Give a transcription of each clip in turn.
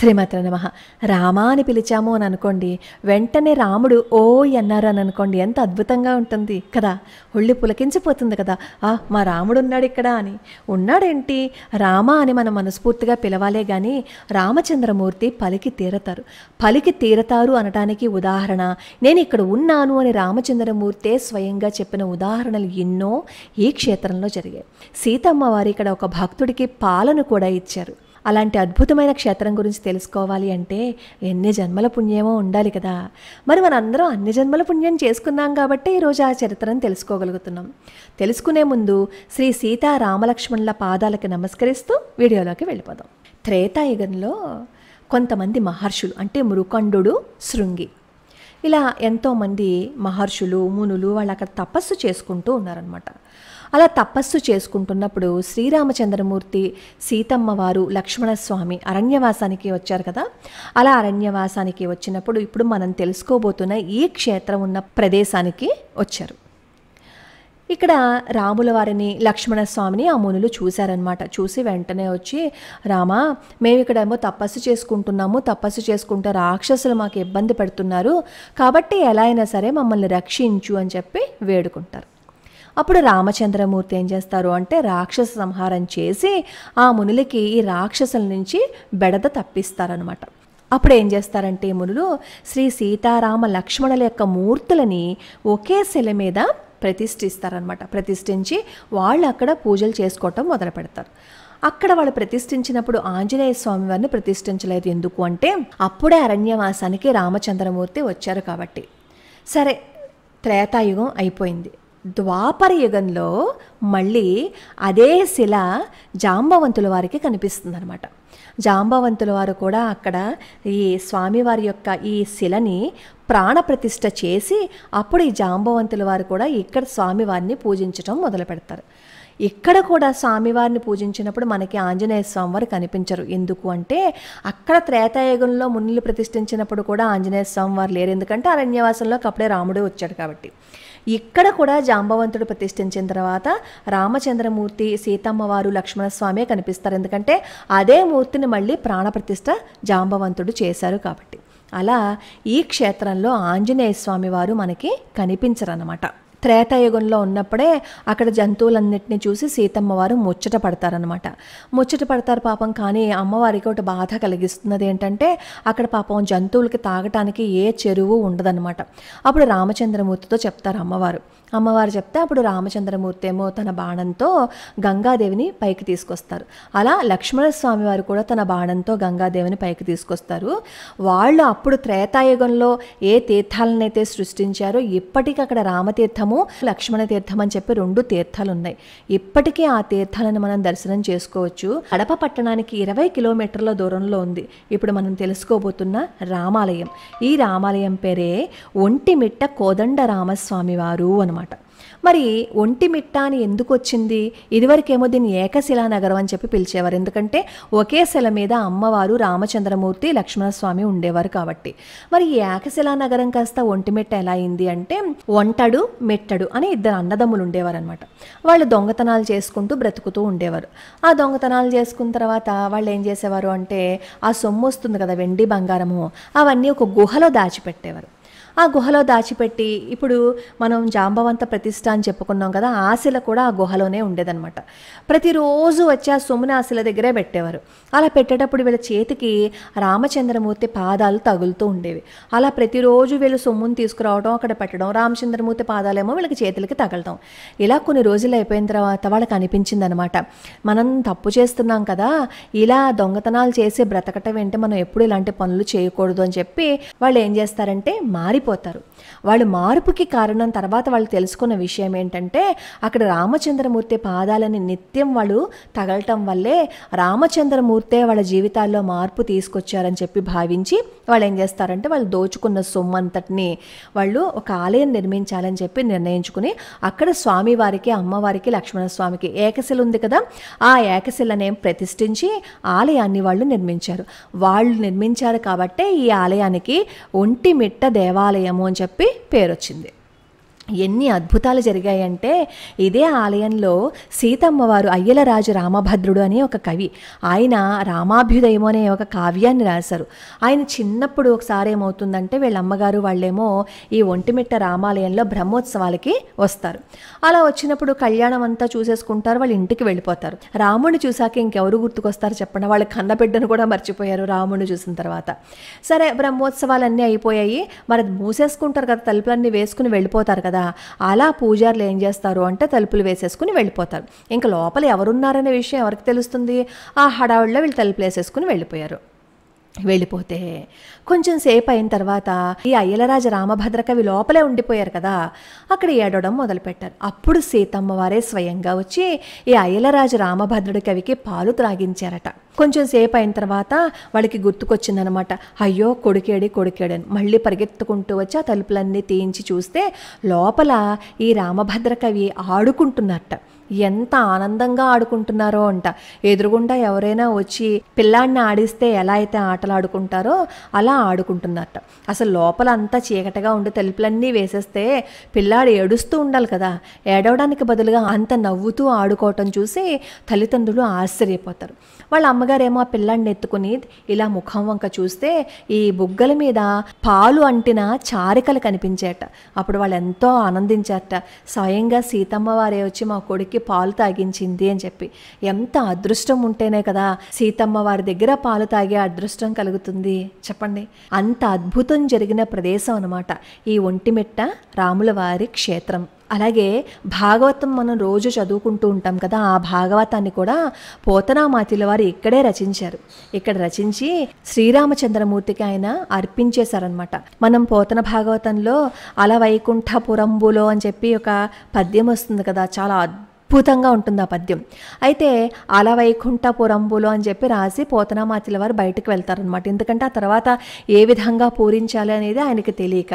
శ్రీమతి నమ రామ అని పిలిచాము అని అనుకోండి వెంటనే రాముడు ఓయ్ అన్నారు అని అనుకోండి ఎంత అద్భుతంగా ఉంటుంది కదా ఒళ్ళు పులకించిపోతుంది కదా ఆ మా రాముడు ఉన్నాడు ఇక్కడ అని ఉన్నాడేంటి రామ అని మనం మనస్ఫూర్తిగా పిలవాలే కానీ రామచంద్రమూర్తి పలికి తీరతారు పలికి తీరతారు అనటానికి ఉదాహరణ నేను ఇక్కడ ఉన్నాను అని రామచంద్రమూర్తే స్వయంగా చెప్పిన ఉదాహరణలు ఎన్నో ఈ క్షేత్రంలో జరిగాయి సీతమ్మ వారి ఇక్కడ ఒక భక్తుడికి పాలను కూడా ఇచ్చారు అలాంటి అద్భుతమైన క్షేత్రం గురించి తెలుసుకోవాలి అంటే ఎన్ని జన్మల పుణ్యమో ఉండాలి కదా మరి మనందరం అన్ని జన్మల పుణ్యం చేసుకున్నాం కాబట్టి ఈరోజు ఆ చరిత్రను తెలుసుకోగలుగుతున్నాం తెలుసుకునే ముందు శ్రీ సీతారామలక్ష్మణుల పాదాలకి నమస్కరిస్తూ వీడియోలోకి వెళ్ళిపోదాం త్రేతాయుగంలో కొంతమంది మహర్షులు అంటే మృకండు శృంగి ఇలా ఎంతోమంది మహర్షులు మునులు వాళ్ళు అక్కడ తపస్సు చేసుకుంటూ ఉన్నారనమాట అలా తపస్సు చేసుకుంటున్నప్పుడు శ్రీరామచంద్రమూర్తి సీతమ్మ వారు లక్ష్మణస్వామి అరణ్యవాసానికి వచ్చారు కదా అలా అరణ్యవాసానికి వచ్చినప్పుడు ఇప్పుడు మనం తెలుసుకోబోతున్న ఈ క్షేత్రం ఉన్న ప్రదేశానికి వచ్చారు ఇక్కడ రాముల వారిని లక్ష్మణస్వామిని ఆ మునులు చూశారనమాట చూసి వెంటనే వచ్చి రామా మేము ఇక్కడ ఏమో తపస్సు చేసుకుంటున్నాము తపస్సు చేసుకుంటే రాక్షసులు మాకు ఇబ్బంది పెడుతున్నారు కాబట్టి ఎలా అయినా సరే మమ్మల్ని రక్షించు అని చెప్పి వేడుకుంటారు అప్పుడు రామచంద్రమూర్తి ఏం చేస్తారు అంటే రాక్షస సంహారం చేసి ఆ మునులకి ఈ రాక్షసుల నుంచి బెడద తప్పిస్తారనమాట అప్పుడు ఏం చేస్తారంటే మునులు శ్రీ సీతారామ లక్ష్మణుల యొక్క మూర్తులని ఒకే శిల మీద ప్రతిష్ఠిస్తారనమాట ప్రతిష్ఠించి వాళ్ళు అక్కడ పూజలు చేసుకోవటం మొదలు పెడతారు అక్కడ వాళ్ళు ప్రతిష్ఠించినప్పుడు ఆంజనేయ స్వామి వారిని ప్రతిష్ఠించలేదు ఎందుకు అంటే అప్పుడే అరణ్యవాసానికి రామచంద్రమూర్తి వచ్చారు కాబట్టి సరే త్రేతాయుగం అయిపోయింది ద్వాపర యుగంలో మళ్ళీ అదే శిల జాంబవంతుల వారికి కనిపిస్తుంది అనమాట జాంబవంతుల వారు కూడా అక్కడ ఈ స్వామివారి యొక్క ఈ శిలని ప్రాణప్రతిష్ఠ చేసి అప్పుడు ఈ జాంబవంతుల వారు కూడా ఇక్కడ స్వామివారిని పూజించటం మొదలు పెడతారు ఇక్కడ కూడా స్వామివారిని పూజించినప్పుడు మనకి ఆంజనేయ స్వామివారు కనిపించరు ఎందుకు అంటే అక్కడ త్రేతాయుగంలో మునులు ప్రతిష్ఠించినప్పుడు కూడా ఆంజనేయ స్వామివారు లేరు ఎందుకంటే అరణ్యవాసంలోకి అప్పుడే రాముడే వచ్చాడు కాబట్టి ఇక్కడ కూడా జాంబవంతుడు ప్రతిష్ఠించిన తర్వాత రామచంద్రమూర్తి సీతమ్మవారు లక్ష్మణస్వామి కనిపిస్తారు ఎందుకంటే అదే మూర్తిని మళ్ళీ ప్రాణప్రతిష్ఠ జాంబవంతుడు చేశారు కాబట్టి అలా ఈ క్షేత్రంలో ఆంజనేయ స్వామి వారు మనకి కనిపించరన్నమాట త్రేతాయుగంలో ఉన్నప్పుడే అక్కడ జంతువులన్నింటినీ చూసి సీతమ్మ వారు ముచ్చట పడతారనమాట ముచ్చట పడతారు పాపం కానీ అమ్మవారికి ఒకటి బాధ కలిగిస్తున్నది ఏంటంటే అక్కడ పాపం జంతువులకి తాగటానికి ఏ చెరువు ఉండదనమాట అప్పుడు రామచంద్రమూర్తితో చెప్తారు అమ్మవారు అమ్మవారు చెప్తే అప్పుడు రామచంద్రమూర్తి ఏమో తన బాణంతో గంగాదేవిని పైకి తీసుకొస్తారు అలా లక్ష్మణస్వామి వారు కూడా తన బాణంతో గంగాదేవిని పైకి తీసుకొస్తారు వాళ్ళు అప్పుడు త్రేతాయుగంలో ఏ తీర్థాలనైతే సృష్టించారో ఇప్పటికీ అక్కడ రామతీర్థం తీర్థము లక్ష్మణ తీర్థం అని చెప్పి రెండు తీర్థాలు ఉన్నాయి ఇప్పటికీ ఆ తీర్థాలను మనం దర్శనం చేసుకోవచ్చు కడప పట్టణానికి ఇరవై కిలోమీటర్ల దూరంలో ఉంది ఇప్పుడు మనం తెలుసుకోబోతున్న రామాలయం ఈ రామాలయం పేరే ఒంటిమిట్ట కోదండ రామస్వామి వారు అనమాట మరి ఒంటిమిట్ట అని ఎందుకు వచ్చింది ఇదివరకేమో దీన్ని ఏకశిలా నగరం అని చెప్పి పిలిచేవారు ఎందుకంటే ఒకే శిల మీద అమ్మవారు రామచంద్రమూర్తి లక్ష్మణస్వామి ఉండేవారు కాబట్టి మరి ఈ ఏకశిలా నగరం కాస్త ఒంటిమిట్ట ఎలా అయింది అంటే ఒంటడు మెట్టడు అని ఇద్దరు అన్నదమ్ములు ఉండేవారు అనమాట వాళ్ళు దొంగతనాలు చేసుకుంటూ బ్రతుకుతూ ఉండేవారు ఆ దొంగతనాలు చేసుకున్న తర్వాత వాళ్ళు ఏం చేసేవారు అంటే ఆ సొమ్ము వస్తుంది కదా వెండి బంగారము అవన్నీ ఒక గుహలో దాచిపెట్టేవారు ఆ గుహలో దాచిపెట్టి ఇప్పుడు మనం జాంబవంత ప్రతిష్ట అని చెప్పుకున్నాం కదా ఆశల కూడా ఆ గుహలోనే ఉండేదన్నమాట ప్రతిరోజు వచ్చి ఆ సొమ్ముని ఆశల దగ్గరే పెట్టేవారు అలా పెట్టేటప్పుడు వీళ్ళ చేతికి రామచంద్రమూర్తి పాదాలు తగులుతూ ఉండేవి అలా ప్రతిరోజు వీళ్ళు సొమ్మును తీసుకురావడం అక్కడ పెట్టడం రామచంద్రమూర్తి పాదాలేమో వీళ్ళకి చేతులకి తగలడం ఇలా కొన్ని రోజులు అయిపోయిన తర్వాత వాళ్ళకి అనిపించిందనమాట మనం తప్పు చేస్తున్నాం కదా ఇలా దొంగతనాలు చేసి బ్రతకటం ఏంటి మనం ఎప్పుడు ఇలాంటి పనులు చేయకూడదు అని చెప్పి వాళ్ళు ఏం చేస్తారంటే మారి వెళ్ళిపోతారు వాళ్ళు మార్పుకి కారణం తర్వాత వాళ్ళు తెలుసుకున్న విషయం ఏంటంటే అక్కడ రామచంద్రమూర్తి పాదాలని నిత్యం వాళ్ళు తగలటం వల్లే రామచంద్రమూర్తే వాళ్ళ జీవితాల్లో మార్పు తీసుకొచ్చారని చెప్పి భావించి వాళ్ళు ఏం చేస్తారంటే వాళ్ళు దోచుకున్న సొమ్ము అంతటిని వాళ్ళు ఒక ఆలయం నిర్మించాలని చెప్పి నిర్ణయించుకుని అక్కడ స్వామివారికి అమ్మవారికి లక్ష్మణస్వామికి ఏకశిల ఉంది కదా ఆ ఏకశిలనే ప్రతిష్ఠించి ఆలయాన్ని వాళ్ళు నిర్మించారు వాళ్ళు నిర్మించారు కాబట్టే ఈ ఆలయానికి ఒంటిమిట్ట దేవాలయం ఆలయము అని చెప్పి పేరొచ్చింది ఎన్ని అద్భుతాలు జరిగాయంటే ఇదే ఆలయంలో సీతమ్మవారు అయ్యల రాజు రామభద్రుడు అనే ఒక కవి ఆయన రామాభ్యుదయం అనే ఒక కావ్యాన్ని రాశారు ఆయన చిన్నప్పుడు ఒకసారి ఏమవుతుందంటే వీళ్ళ అమ్మగారు వాళ్ళేమో ఈ ఒంటిమిట్ట రామాలయంలో బ్రహ్మోత్సవాలకి వస్తారు అలా వచ్చినప్పుడు కళ్యాణం అంతా చూసేసుకుంటారు వాళ్ళు ఇంటికి వెళ్ళిపోతారు రాముడిని చూశాక ఇంకెవరు గుర్తుకొస్తారు చెప్పండి వాళ్ళ కన్నబిడ్డను కూడా మర్చిపోయారు రాముడిని చూసిన తర్వాత సరే బ్రహ్మోత్సవాలన్నీ అయిపోయాయి మరి మూసేసుకుంటారు కదా తలుపులన్నీ వేసుకుని వెళ్ళిపోతారు కదా కదా అలా పూజారులు ఏం చేస్తారు అంటే తలుపులు వేసేసుకుని వెళ్ళిపోతారు ఇంకా లోపల ఎవరున్నారనే విషయం ఎవరికి తెలుస్తుంది ఆ హడావుల్లో వీళ్ళు తలుపులు వేసేసుకుని వెళ్ళిపోయారు వెళ్ళిపోతే కొంచెం సేపు అయిన తర్వాత ఈ అయ్యలరాజ రామభద్రకవి లోపలే ఉండిపోయారు కదా అక్కడ ఏడవడం మొదలుపెట్టారు అప్పుడు సీతమ్మ వారే స్వయంగా వచ్చి ఈ అయ్యలరాజు రామభద్రుడి కవికి పాలు త్రాగించారట కొంచెం సేపు అయిన తర్వాత వాళ్ళకి గుర్తుకొచ్చిందనమాట అయ్యో కొడికేడి కొడికేడని మళ్ళీ పరిగెత్తుకుంటూ వచ్చి ఆ తలుపులన్నీ తీయించి చూస్తే లోపల ఈ రామభద్రకవి ఆడుకుంటున్నట్ట ఎంత ఆనందంగా ఆడుకుంటున్నారో అంట ఎదురుగుండా ఎవరైనా వచ్చి పిల్లాడిని ఆడిస్తే ఎలా అయితే ఆటలు ఆడుకుంటారో అలా ఆడుకుంటున్నారట అసలు లోపల అంతా చీకటగా ఉండి తలుపులన్నీ వేసేస్తే పిల్లాడు ఏడుస్తూ ఉండాలి కదా ఏడవడానికి బదులుగా అంత నవ్వుతూ ఆడుకోవటం చూసి తల్లిదండ్రులు ఆశ్చర్యపోతారు వాళ్ళ అమ్మగారేమో ఆ పిల్లాడిని ఎత్తుకుని ఇలా ముఖం వంక చూస్తే ఈ బుగ్గల మీద పాలు అంటిన చారికలు కనిపించేట అప్పుడు వాళ్ళు ఎంతో ఆనందించారట స్వయంగా సీతమ్మ వారే వచ్చి మా కొడుక్కి పాలు తాగించింది అని చెప్పి ఎంత అదృష్టం ఉంటేనే కదా సీతమ్మ వారి దగ్గర పాలు తాగే అదృష్టం కలుగుతుంది చెప్పండి అంత అద్భుతం జరిగిన ప్రదేశం అనమాట ఈ ఒంటిమిట్ట రాములవారి క్షేత్రం అలాగే భాగవతం మనం రోజు చదువుకుంటూ ఉంటాం కదా ఆ భాగవతాన్ని కూడా పోతనామాతిల వారు ఇక్కడే రచించారు ఇక్కడ రచించి శ్రీరామచంద్రమూర్తికి ఆయన అర్పించేశారనమాట మనం పోతన భాగవతంలో అల అని చెప్పి ఒక పద్యం వస్తుంది కదా చాలా అద్భుతంగా ఉంటుంది ఆ పద్యం అయితే అలా వైకుంఠపురంబులు అని చెప్పి రాసి పోతనామాచిల వారు బయటకు వెళ్తారనమాట ఎందుకంటే ఆ తర్వాత ఏ విధంగా పూరించాలి అనేది ఆయనకి తెలియక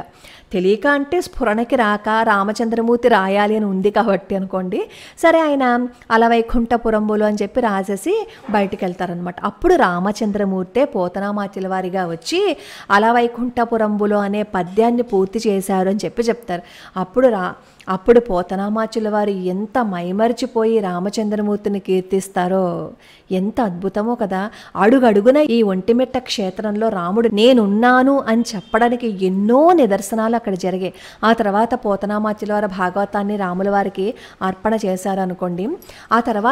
తెలియక అంటే స్ఫురణకి రాక రామచంద్రమూర్తి రాయాలి అని ఉంది కాబట్టి అనుకోండి సరే ఆయన అలా వైకుంఠపురంబులు అని చెప్పి రాసేసి బయటకు వెళ్తారనమాట అప్పుడు రామచంద్రమూర్తే పోతనామాచిల వారిగా వచ్చి అలా వైకుంఠపురంబులు అనే పద్యాన్ని పూర్తి చేశారు అని చెప్పి చెప్తారు అప్పుడు రా అప్పుడు పోతనామాచుల వారు ఎంత మైమరిచిపోయి రామచంద్రమూర్తిని కీర్తిస్తారో ఎంత అద్భుతమో కదా అడుగడుగున ఈ ఒంటిమిట్ట క్షేత్రంలో రాముడు నేనున్నాను అని చెప్పడానికి ఎన్నో నిదర్శనాలు అక్కడ జరిగాయి ఆ తర్వాత పోతనామాచుల వారి భాగవతాన్ని రాముల వారికి అర్పణ చేశారనుకోండి ఆ తర్వాత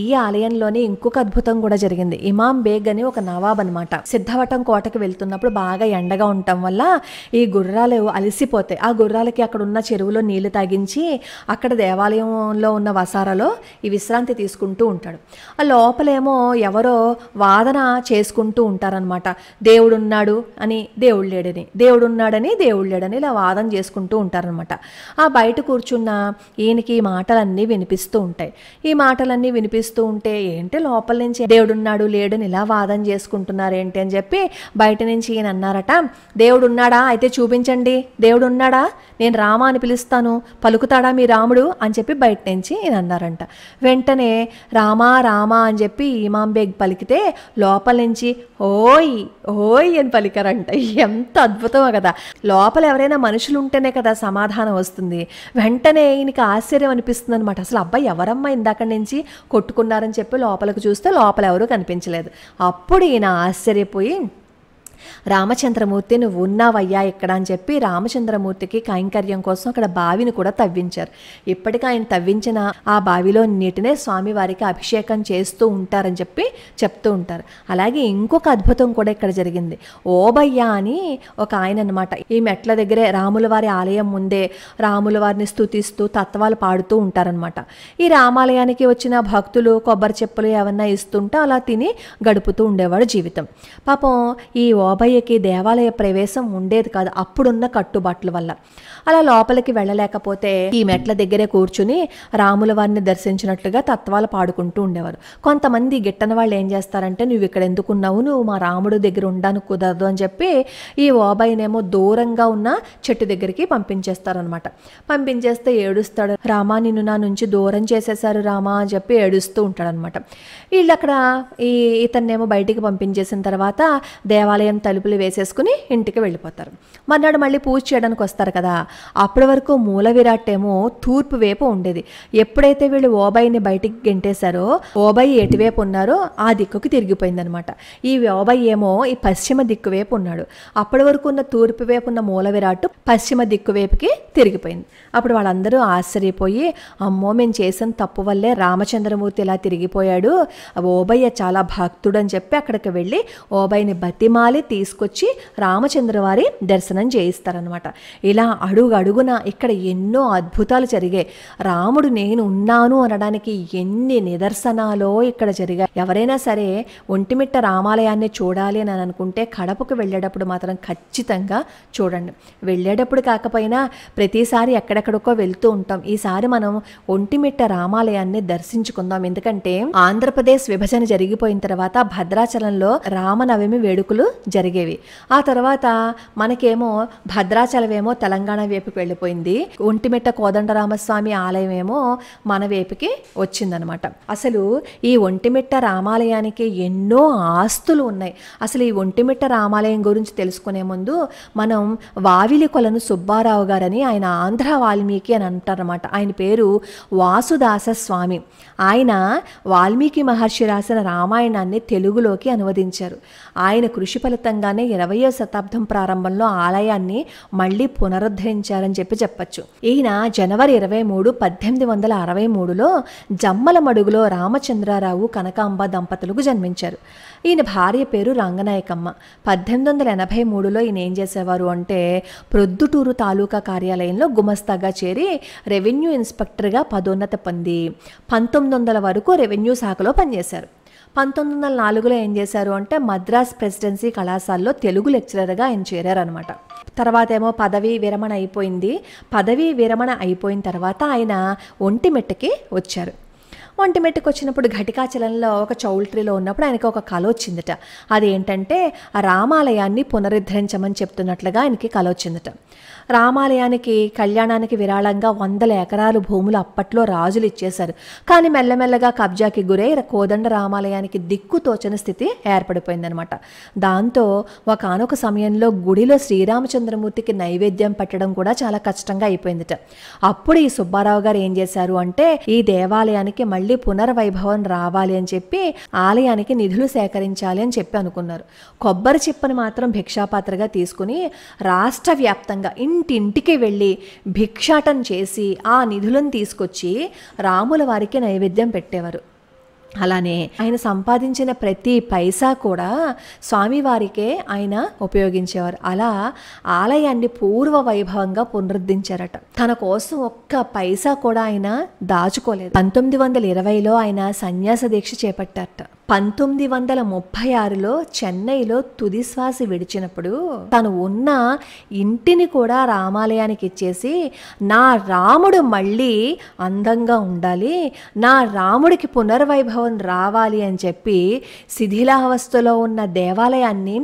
ఈ ఆలయంలోనే ఇంకొక అద్భుతం కూడా జరిగింది ఇమాం బేగ్ అని ఒక నవాబ్ అనమాట సిద్ధవటం కోటకి వెళ్తున్నప్పుడు బాగా ఎండగా ఉండటం వల్ల ఈ గుర్రాలు అలసిపోతాయి ఆ గుర్రాలకి అక్కడ ఉన్న చెరువులో నీళ్లు తాగించి అక్కడ దేవాలయంలో ఉన్న వసారలో ఈ విశ్రాంతి తీసుకుంటూ ఉంటాడు ఆ లోపలేమో ఎవరో వాదన చేసుకుంటూ ఉంటారనమాట దేవుడున్నాడు అని దేవుడు లేడని దేవుడున్నాడని దేవుడు లేడని ఇలా వాదన చేసుకుంటూ ఉంటారనమాట ఆ బయట కూర్చున్న ఈయనకి ఈ మాటలన్నీ వినిపిస్తూ ఉంటాయి ఈ మాటలన్నీ వినిపిస్తూ ఉంటే ఏంటి లోపల నుంచి దేవుడున్నాడు లేడని ఇలా వాదన చేసుకుంటున్నారు ఏంటి అని చెప్పి బయట నుంచి ఈయన అన్నారట దేవుడున్నాడా అయితే చూపించండి దేవుడున్నాడా నేను రామా అని పిలుస్తాను పలుకుతాడా మీ రాముడు అని చెప్పి బయట నుంచి ఈయన అన్నారంట వెంటనే రామా రామా అని చెప్పి ఇమాంబేగ్ పలికితే లోపల నుంచి ఓయ్ ఓయ్ అని పలికారంట ఎంత అద్భుతమో కదా లోపల ఎవరైనా మనుషులు ఉంటేనే కదా సమాధానం వస్తుంది వెంటనే ఈయనకి ఆశ్చర్యం అనిపిస్తుంది అనమాట అసలు అబ్బాయి ఎవరమ్మా ఇందాక నుంచి కొట్టుకున్నారని చెప్పి లోపలికి చూస్తే లోపల ఎవరూ కనిపించలేదు అప్పుడు ఈయన ఆశ్చర్యపోయి రామచంద్రమూర్తి నువ్వు ఉన్నావయ్యా ఇక్కడ అని చెప్పి రామచంద్రమూర్తికి కైంకర్యం కోసం అక్కడ బావిని కూడా తవ్వించారు ఇప్పటికీ ఆయన తవ్వించిన ఆ బావిలో నీటినే స్వామివారికి అభిషేకం చేస్తూ ఉంటారని చెప్పి చెప్తూ ఉంటారు అలాగే ఇంకొక అద్భుతం కూడా ఇక్కడ జరిగింది ఓబయ్య అని ఒక ఆయన అనమాట ఈ మెట్ల దగ్గరే రాముల వారి ఆలయం ముందే రాముల వారిని స్థుతిస్తూ తత్వాలు పాడుతూ ఉంటారనమాట ఈ రామాలయానికి వచ్చిన భక్తులు కొబ్బరి చెప్పులు ఏమన్నా ఇస్తుంటే అలా తిని గడుపుతూ ఉండేవాడు జీవితం పాపం ఈ గోబయ్యకి దేవాలయ ప్రవేశం ఉండేది కాదు అప్పుడున్న కట్టుబాట్ల వల్ల అలా లోపలికి వెళ్ళలేకపోతే ఈ మెట్ల దగ్గరే కూర్చుని రాముల వారిని దర్శించినట్లుగా తత్వాలు పాడుకుంటూ ఉండేవారు కొంతమంది గిట్టన వాళ్ళు ఏం చేస్తారంటే నువ్వు ఇక్కడ ఎందుకున్నావు నువ్వు మా రాముడు దగ్గర ఉండడానికి కుదరదు అని చెప్పి ఈ ఓబాయినేమో దూరంగా ఉన్న చెట్టు దగ్గరికి పంపించేస్తారనమాట పంపించేస్తే ఏడుస్తాడు రామా నిన్ను నా నుంచి దూరం చేసేసారు రామా అని చెప్పి ఏడుస్తూ ఉంటాడనమాట వీళ్ళు అక్కడ ఈ ఇతన్నేమో బయటికి పంపించేసిన తర్వాత దేవాలయం ఉదయం తలుపులు వేసేసుకుని ఇంటికి వెళ్ళిపోతారు మర్నాడు మళ్ళీ పూజ చేయడానికి వస్తారు కదా అప్పటి వరకు మూల విరాట్ ఏమో తూర్పు వైపు ఉండేది ఎప్పుడైతే వీళ్ళు ఓబాయిని బయటికి గెంటేశారో ఓబాయి ఎటువైపు ఉన్నారో ఆ దిక్కుకి తిరిగిపోయిందనమాట ఈ ఓబాయి ఏమో ఈ పశ్చిమ దిక్కు వైపు ఉన్నాడు అప్పటి వరకు ఉన్న తూర్పు వైపు ఉన్న మూల విరాట్ పశ్చిమ దిక్కు వైపుకి తిరిగిపోయింది అప్పుడు వాళ్ళందరూ ఆశ్చర్యపోయి అమ్మో మేము చేసిన తప్పు వల్లే రామచంద్రమూర్తి ఇలా తిరిగిపోయాడు ఓబయ్య చాలా భక్తుడు అని చెప్పి అక్కడికి వెళ్ళి ఓబయ్యని బతిమాలి తీసుకొచ్చి రామచంద్ర వారి దర్శనం చేయిస్తారనమాట ఇలా అడుగు అడుగున ఇక్కడ ఎన్నో అద్భుతాలు జరిగాయి రాముడు నేను ఉన్నాను అనడానికి ఎన్ని నిదర్శనాలో ఇక్కడ జరిగాయి ఎవరైనా సరే ఒంటిమిట్ట రామాలయాన్ని చూడాలి అని అనుకుంటే కడపకు వెళ్ళేటప్పుడు మాత్రం ఖచ్చితంగా చూడండి వెళ్ళేటప్పుడు కాకపోయినా ప్రతిసారి ఎక్కడెక్కడికో వెళ్తూ ఉంటాం ఈసారి మనం ఒంటిమిట్ట రామాలయాన్ని దర్శించుకుందాం ఎందుకంటే ఆంధ్రప్రదేశ్ విభజన జరిగిపోయిన తర్వాత భద్రాచలంలో రామనవమి వేడుకలు జరిగేవి ఆ తర్వాత మనకేమో భద్రాచలమేమో తెలంగాణ వైపుకి వెళ్ళిపోయింది ఒంటిమిట్ట కోదండరామస్వామి ఆలయం ఏమో మన వైపుకి వచ్చిందనమాట అసలు ఈ ఒంటిమిట్ట రామాలయానికి ఎన్నో ఆస్తులు ఉన్నాయి అసలు ఈ ఒంటిమిట్ట రామాలయం గురించి తెలుసుకునే ముందు మనం వావిలి కొలను సుబ్బారావు గారని ఆయన ఆంధ్ర వాల్మీకి అని అంటారనమాట ఆయన పేరు వాసుదాస స్వామి ఆయన వాల్మీకి మహర్షి రాసిన రామాయణాన్ని తెలుగులోకి అనువదించారు ఆయన కృషి ఫలితం క్రితంగానే ఇరవయో శతాబ్దం ప్రారంభంలో ఆలయాన్ని మళ్ళీ పునరుద్ధరించారని చెప్పి చెప్పచ్చు ఈయన జనవరి ఇరవై మూడు పద్దెనిమిది వందల అరవై మూడులో జమ్మల మడుగులో రామచంద్రారావు కనకాంబ దంపతులకు జన్మించారు ఈయన భార్య పేరు రంగనాయకమ్మ పద్దెనిమిది వందల ఎనభై మూడులో ఈయన ఏం చేసేవారు అంటే ప్రొద్దుటూరు తాలూకా కార్యాలయంలో గుమస్తాగా చేరి రెవెన్యూ ఇన్స్పెక్టర్గా పదోన్నత పొంది పంతొమ్మిది వందల వరకు రెవెన్యూ శాఖలో పనిచేశారు పంతొమ్మిది వందల నాలుగులో ఏం చేశారు అంటే మద్రాస్ ప్రెసిడెన్సీ కళాశాలలో తెలుగు లెక్చరర్గా ఆయన చేరారనమాట తర్వాత ఏమో పదవి విరమణ అయిపోయింది పదవి విరమణ అయిపోయిన తర్వాత ఆయన ఒంటిమెట్టకి వచ్చారు మెట్టుకు వచ్చినప్పుడు ఘటికాచలంలో ఒక చౌల్ట్రీలో ఉన్నప్పుడు ఆయనకి ఒక కళ వచ్చిందట అదేంటంటే ఆ రామాలయాన్ని పునరుద్ధరించమని చెప్తున్నట్లుగా ఆయనకి కళ వచ్చిందట రామాలయానికి కళ్యాణానికి విరాళంగా వందల ఎకరాలు భూములు అప్పట్లో రాజులు ఇచ్చేశారు కానీ మెల్లమెల్లగా కబ్జాకి గురై కోదండ రామాలయానికి దిక్కు తోచని స్థితి ఏర్పడిపోయిందనమాట దాంతో ఒకనొక సమయంలో గుడిలో శ్రీరామచంద్రమూర్తికి నైవేద్యం పెట్టడం కూడా చాలా కష్టంగా అయిపోయిందిట అప్పుడు ఈ సుబ్బారావు గారు ఏం చేశారు అంటే ఈ దేవాలయానికి మళ్ళీ మళ్ళీ పునర్వైభవం రావాలి అని చెప్పి ఆలయానికి నిధులు సేకరించాలి అని చెప్పి అనుకున్నారు కొబ్బరి చిప్పని మాత్రం భిక్షాపాత్రగా తీసుకుని రాష్ట్ర వ్యాప్తంగా ఇంటింటికి వెళ్ళి భిక్షాటం చేసి ఆ నిధులను తీసుకొచ్చి రాముల వారికి నైవేద్యం పెట్టేవారు అలానే ఆయన సంపాదించిన ప్రతి పైసా కూడా స్వామివారికే ఆయన ఉపయోగించేవారు అలా ఆలయాన్ని పూర్వ వైభవంగా పునరుద్ధరించారట తన కోసం ఒక్క పైసా కూడా ఆయన దాచుకోలేదు పంతొమ్మిది వందల ఇరవైలో ఆయన సన్యాస దీక్ష చేపట్టారట పంతొమ్మిది వందల ముప్పై ఆరులో చెన్నైలో తుది శ్వాస విడిచినప్పుడు తను ఉన్న ఇంటిని కూడా రామాలయానికి ఇచ్చేసి నా రాముడు మళ్ళీ అందంగా ఉండాలి నా రాముడికి పునర్వైభవం అనుభవం రావాలి అని చెప్పి శిథిలావస్థలో ఉన్న దేవాలయాన్ని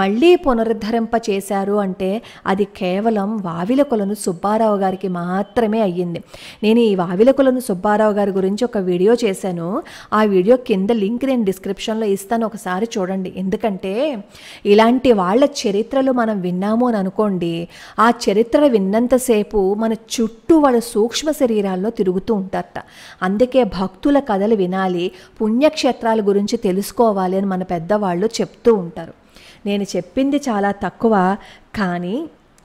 మళ్ళీ పునరుద్ధరింప చేశారు అంటే అది కేవలం వావిలకులను సుబ్బారావు గారికి మాత్రమే అయ్యింది నేను ఈ వావిలకులను సుబ్బారావు గారి గురించి ఒక వీడియో చేశాను ఆ వీడియో కింద లింక్ నేను డిస్క్రిప్షన్లో ఇస్తాను ఒకసారి చూడండి ఎందుకంటే ఇలాంటి వాళ్ళ చరిత్రలు మనం విన్నాము అని అనుకోండి ఆ చరిత్ర విన్నంతసేపు మన చుట్టూ వాళ్ళ సూక్ష్మ శరీరాల్లో తిరుగుతూ ఉంటారట అందుకే భక్తుల కథలు వినాలి పుణ్యక్షేత్రాల గురించి తెలుసుకోవాలి అని మన పెద్దవాళ్ళు చెప్తూ ఉంటారు నేను చెప్పింది చాలా తక్కువ కానీ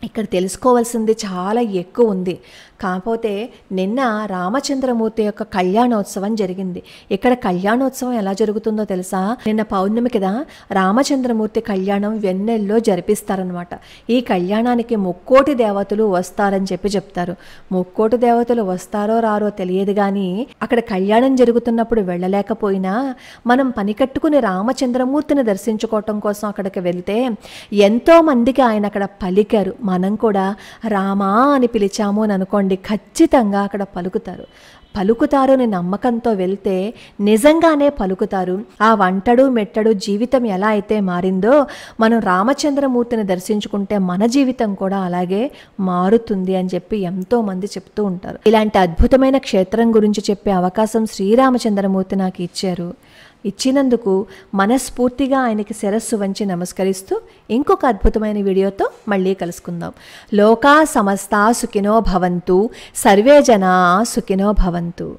ఇక్కడ తెలుసుకోవాల్సింది చాలా ఎక్కువ ఉంది కాకపోతే నిన్న రామచంద్రమూర్తి యొక్క కళ్యాణోత్సవం జరిగింది ఇక్కడ కళ్యాణోత్సవం ఎలా జరుగుతుందో తెలుసా నిన్న పౌర్ణమి కదా రామచంద్రమూర్తి కళ్యాణం వెన్నెల్లో జరిపిస్తారనమాట ఈ కళ్యాణానికి ముక్కోటి దేవతలు వస్తారని చెప్పి చెప్తారు ముక్కోటి దేవతలు వస్తారో రారో తెలియదు కానీ అక్కడ కళ్యాణం జరుగుతున్నప్పుడు వెళ్ళలేకపోయినా మనం పని కట్టుకుని రామచంద్రమూర్తిని దర్శించుకోవటం కోసం అక్కడికి వెళ్తే ఎంతో మందికి ఆయన అక్కడ పలికారు మనం కూడా రామా అని పిలిచాము అని అనుకోండి ఖచ్చితంగా అక్కడ పలుకుతారు పలుకుతారు అని నమ్మకంతో వెళ్తే నిజంగానే పలుకుతారు ఆ వంటడు మెట్టడు జీవితం ఎలా అయితే మారిందో మనం రామచంద్రమూర్తిని దర్శించుకుంటే మన జీవితం కూడా అలాగే మారుతుంది అని చెప్పి ఎంతో మంది చెప్తూ ఉంటారు ఇలాంటి అద్భుతమైన క్షేత్రం గురించి చెప్పే అవకాశం శ్రీరామచంద్రమూర్తి నాకు ఇచ్చారు ఇచ్చినందుకు మనస్ఫూర్తిగా ఆయనకి శిరస్సు వంచి నమస్కరిస్తూ ఇంకొక అద్భుతమైన వీడియోతో మళ్ళీ కలుసుకుందాం లోకా సమస్త సుఖినో భవంతు సర్వే జనా సుఖినో భవంతు